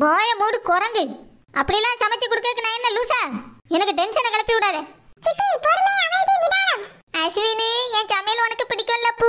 போய மூடு குரங்கு அப்படிலாம் சமைச்சு கொடுக்கறதுக்கு நான் என்ன லூசா எனக்கு டென்ஷனை கிளப்பி விடாத அஸ்வினி என் சமையல் உனக்கு பிடிக்கும்ல பூ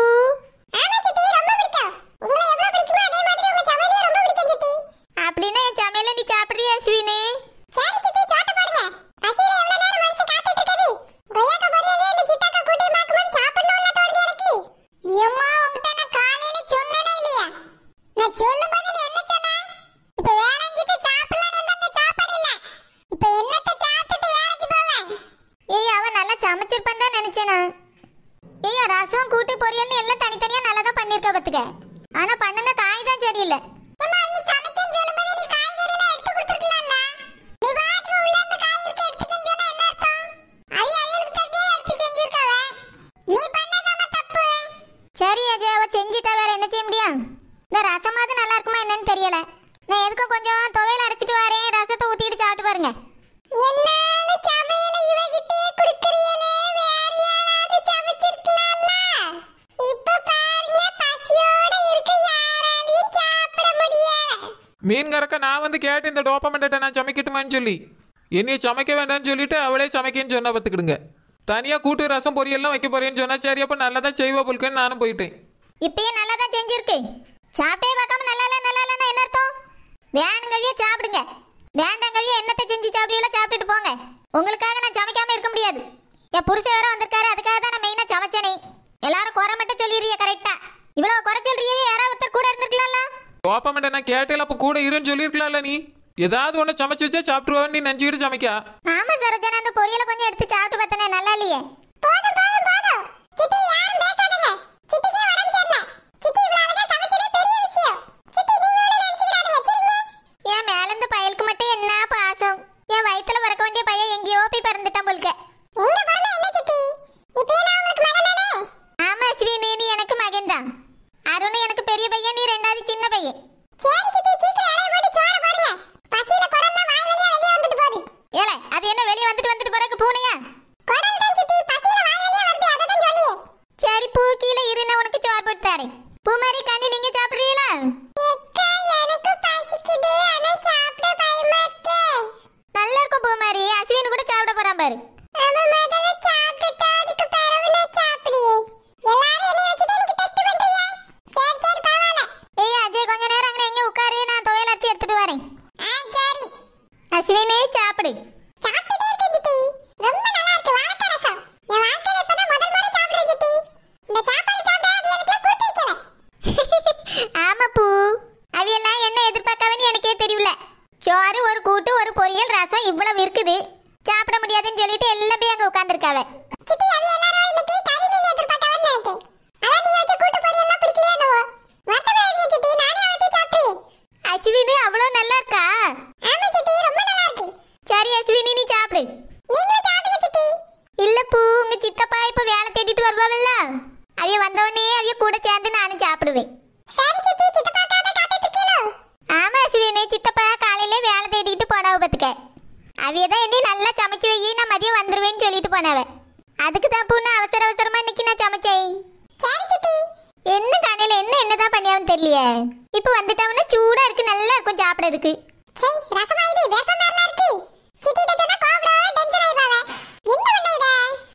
மீன்காரக்க நான் வந்து கேட்டு இந்த டோப்பமெண்ட்டை நான் சமைக்கட்டுமான்னு சொல்லி என்னைய சமைக்க வேண்டாம்னு சொல்லிட்டு அவளே சமைக்கன்னு சொன்ன பார்த்துக்கிடுங்க தனியாக கூட்டு ரசம் பொரியெல்லாம் வைக்க போறேன்னு சொன்னா சரி அப்போ நல்லா தான் செய்வா நானும் போயிட்டேன் இப்பயே நல்லா தான் செஞ்சிருக்கு சாப்பிட்டே பார்க்காம நல்லா இல்லை நல்லா இல்லைன்னா என்ன அர்த்தம் வேணுங்கவியே சாப்பிடுங்க வேண்டாங்கவியே என்னத்தை செஞ்சு சாப்பிடுவீங்களோ சாப்பிட்டுட்டு போங்க உங்களுக்காக நான் சமைக்காம இருக்க முடியாது என் புருஷன் நான் கேட்டேல அப்போ கூட இருன்னு சொல்லியிருக்கலாம்ல நீ ஏதாவது ஒண்ணு சமைச்சு வச்சா சாப்பிட்ருவான்னு நீ நினச்சிக்கிட்டு சமைக்கா பாரு அவையதான் என்னை நல்லா சமைச்சு வையி நான் மதியம் வந்துருவேன்னு சொல்லிட்டு போனவன் அதுக்கு தான் பூண்ணா அவசர அவசரமா இன்னைக்கு நான் சமைச்சேன் என்ன காலையில என்ன என்னதான் பண்ணியாவும் தெரியலையே இப்போ வந்துட்டாவுன்னா சூடா இருக்கு நல்லா இருக்கும் சாப்பிடறதுக்கு ரசமாயிடு ரசம் நல்லா இருக்கு சித்திட்ட சொன்னா கோபடாவே டென்ஷன் ஆயிடுவாங்க என்ன பண்ண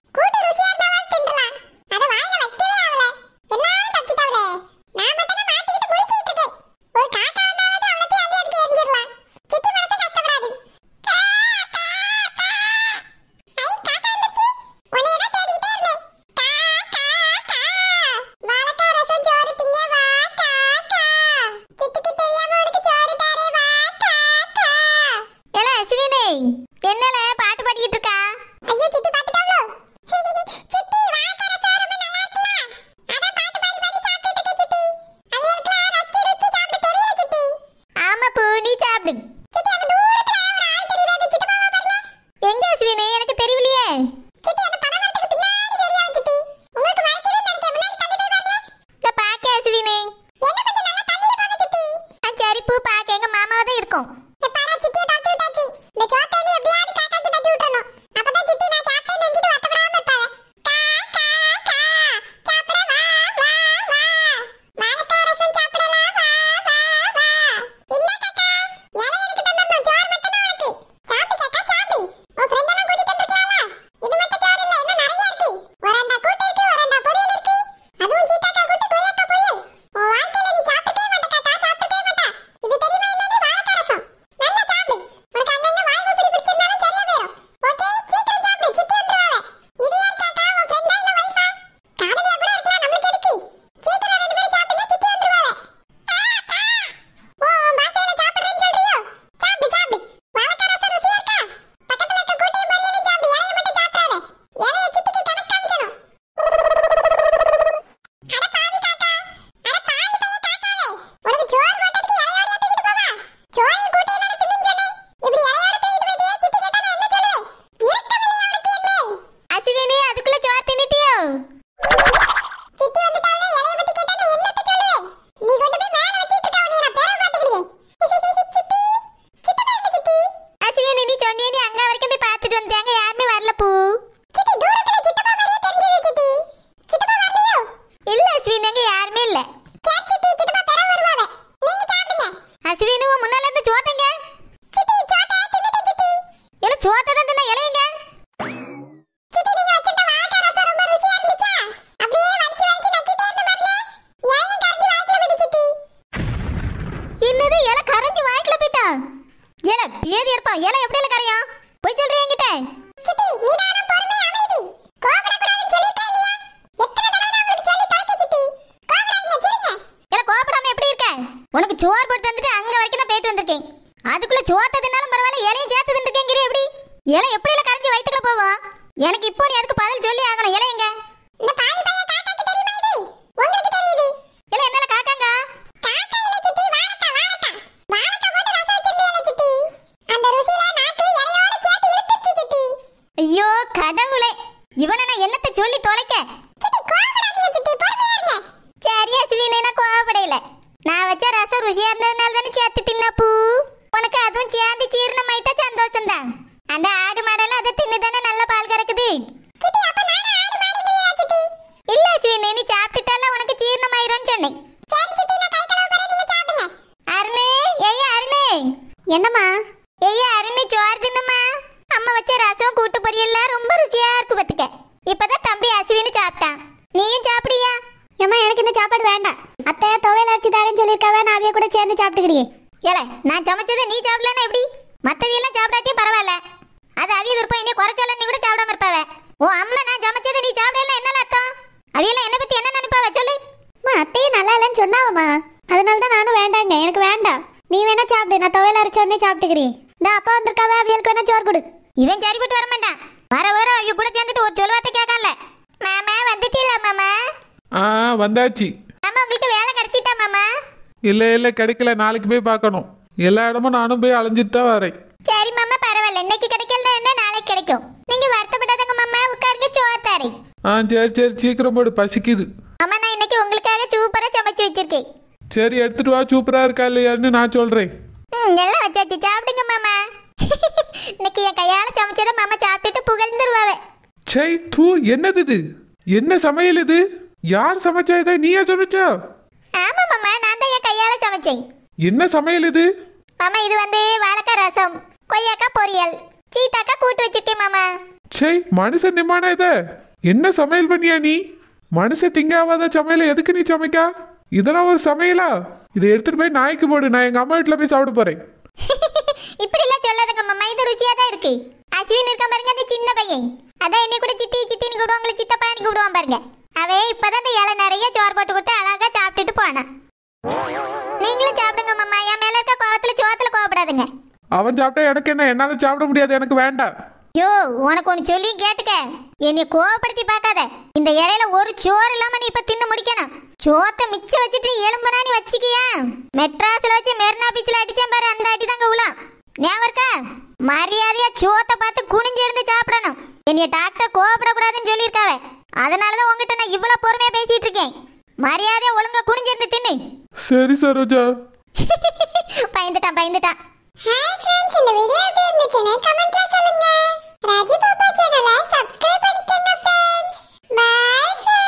சொன்னாவம்மா அதனால்தான் நானும் வேண்டாங்க எனக்கு வேண்டாம் நீ வேணா சாப்பிடு நான் துவையல் அரைச்ச உடனே சாப்பிட்டுக்கிறேன் இந்த அப்பா வந்திருக்காவே அவியலுக்கு வேணா சோறு கொடு இவன் சரி விட்டு வர மாட்டான் வர வர அவங்க கூட சேர்ந்துட்டு ஒரு சொல்வார்த்தை கேட்கல மாமா வந்துட்டீங்களா மாமா ஆ வந்தாச்சு மாமா உங்களுக்கு வேலை கிடைச்சிட்டா மாமா இல்ல இல்ல கிடைக்கல நாளைக்கு போய் பார்க்கணும் எல்லா இடமும் நானும் போய் அலைஞ்சிட்டு தான் வரேன் சரி மாமா பரவாயில்ல இன்னைக்கு கிடைக்கல என்ன நாளைக்கு கிடைக்கும் நீங்க வருத்தப்படாதங்க மாமா உட்காருங்க சோறு தாரேன் ஆ சரி சரி சீக்கிரம் போடு பசிக்குது அம்மா நான் இன்னைக்கு உங்களுக்காக சூப்பரா சமைச்சு வச்சிருக்கேன் சரி எடுத்துட்டு வா சூப்பரா இருக்கா இல்லையான்னு நான் சொல்றேன் ம் எல்லாம் வச்சாச்சு சாப்பிடுங்க மாமா இன்னைக்கு என் கையால சமைச்சதை மாமா சாப்பிட்டுட்டு புகழ்ந்துருவாவே சை தூ என்னது இது என்ன சமையல் இது யார் சமைச்சா இதை நீயா சமைச்சா ஆமா மாமா நான் தான் என் கையால சமைச்சேன் என்ன சமையல் இது மாமா இது வந்து வாழைக்காய் ரசம் கொய்யாக்கா பொரியல் சீத்தாக்காய் கூட்டு வச்சிருக்கேன் மாமா சை மனுஷன் நிம்மானா இத என்ன சமையல் பண்ணியா நீ மனுஷன் திங்காவாத சமையல எதுக்கு நீ சமைக்கா இதெல்லாம் ஒரு சமையலா இதை எடுத்துட்டு போய் நாய்க்கு போடு நான் எங்க அம்மா வீட்டுல போய் சாப்பிட போறேன் இப்படி எல்லாம் சொல்லாதங்க மாமா இது ருச்சியா தான் இருக்கு அஸ்வின் இருக்க பாருங்க அந்த சின்ன பையன் அதான் என்னை கூட சித்தி சித்தின்னு கூடுவாங்களே சித்தப்பான்னு கூடுவான் பாருங்க அவே இப்பதான் இந்த இலை நிறைய சோறு போட்டு கொடுத்து அழகா சாப்பிட்டுட்டு போனா நீங்களும் சாப்பிடுங்க மாமா என் மேல இருக்க கோவத்துல சோத்துல கோவப்படாதுங்க அவன் சாப்பிட்டா எனக்கு என்ன என்னால சாப்பிட முடியாது எனக்கு வேண்டாம் ஜோ உனக்கு ஒன்று சொல்லியும் கேட்டுக்க என்னை கோவப்படுத்தி பார்க்காத இந்த இலையில ஒரு சோறு இல்லாம நீ இப்ப தின்னு முடிக்கணும் சோத்த மிச்ச வச்சுட்டு எலும்புனா நீ வச்சுக்கியா மெட்ராஸ்ல வச்சு மெரினா பீச்சில் அடிச்சேன் பாரு அந்த அடி தாங்க உலாம் ஞாபகம் இருக்கா மரியாதையா சோத்த பார்த்து குனிஞ்சு இருந்து சாப்பிடணும் என்னைய டாக்டர் கோவப்படக்கூடாதுன்னு சொல்லியிருக்காவே அதனாலதான் உங்ககிட்ட நான் இவ்வளவு பொறுமையா பேசிட்டு இருக்கேன் மரியாதையா ஒழுங்கா குனிஞ்சு இருந்து தின்னு சரி சரோஜா பயந்துட்டான் பயந்துட்டான் ஹாய் ஃப்ரெண்ட்ஸ் இந்த வீடியோ எப்படி இருந்துச்சுன்னு கமெண்ட்ல சொல்லுங்க ರಾಜಿ ಬಾಬಾ ಚಾನಲ್ ಸಬ್ಸ್ಕ್ರೈಬ್ ಮಾಡಿಕೊಳ್ಳಿ ಫ್ರೆಂಡ್ಸ್ ಬೈ ಫ್ರೆಂಡ್ಸ್